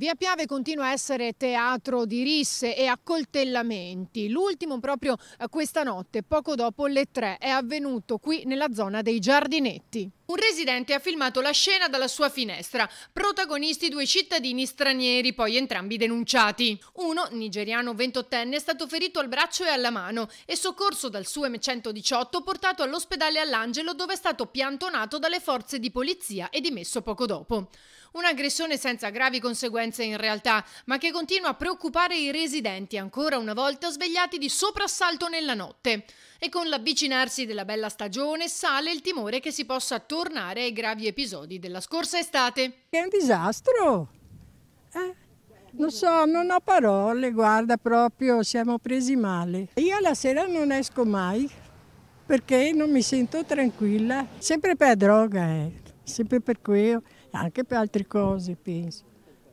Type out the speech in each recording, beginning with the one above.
Via Piave continua a essere teatro di risse e accoltellamenti. L'ultimo proprio eh, questa notte, poco dopo le tre, è avvenuto qui nella zona dei giardinetti. Un residente ha filmato la scena dalla sua finestra, protagonisti due cittadini stranieri, poi entrambi denunciati. Uno, nigeriano 28enne, è stato ferito al braccio e alla mano e soccorso dal suo M118 portato all'ospedale all'Angelo dove è stato piantonato dalle forze di polizia e dimesso poco dopo. Un'aggressione senza gravi conseguenze in realtà, ma che continua a preoccupare i residenti ancora una volta svegliati di soprassalto nella notte. E con l'avvicinarsi della bella stagione sale il timore che si possa tornare tornare ai gravi episodi della scorsa estate. È un disastro. Eh? Non so, non ho parole, guarda, proprio siamo presi male. Io la sera non esco mai perché non mi sento tranquilla. Sempre per droga, eh. sempre per quello, anche per altre cose, penso.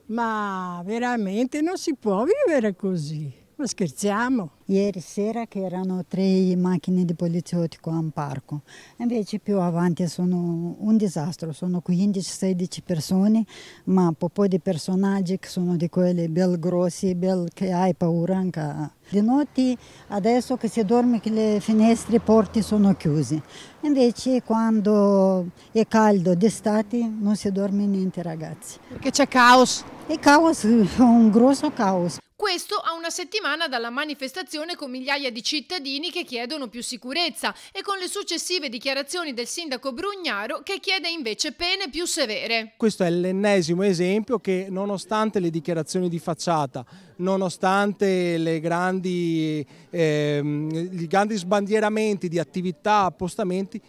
Ma veramente non si può vivere così. Ma scherziamo ieri sera che erano tre macchine di poliziotti qua in parco. Invece più avanti sono un disastro, sono 15-16 persone, ma un po' di personaggi che sono di quelli bel grossi, bel che hai paura anche. Di notte adesso che si dorme che le finestre e porte sono chiuse, invece quando è caldo d'estate non si dorme niente ragazzi. Perché c'è caos? E caos, un grosso caos. Questo a una settimana dalla manifestazione manifestazione con migliaia di cittadini che chiedono più sicurezza e con le successive dichiarazioni del sindaco Brugnaro che chiede invece pene più severe. Questo è l'ennesimo esempio che nonostante le dichiarazioni di facciata, nonostante le grandi, ehm, i grandi sbandieramenti di attività, appostamenti,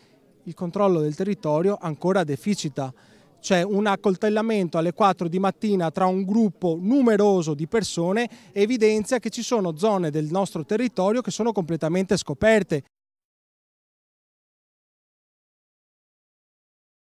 il controllo del territorio ancora deficita c'è un accoltellamento alle 4 di mattina tra un gruppo numeroso di persone evidenzia che ci sono zone del nostro territorio che sono completamente scoperte.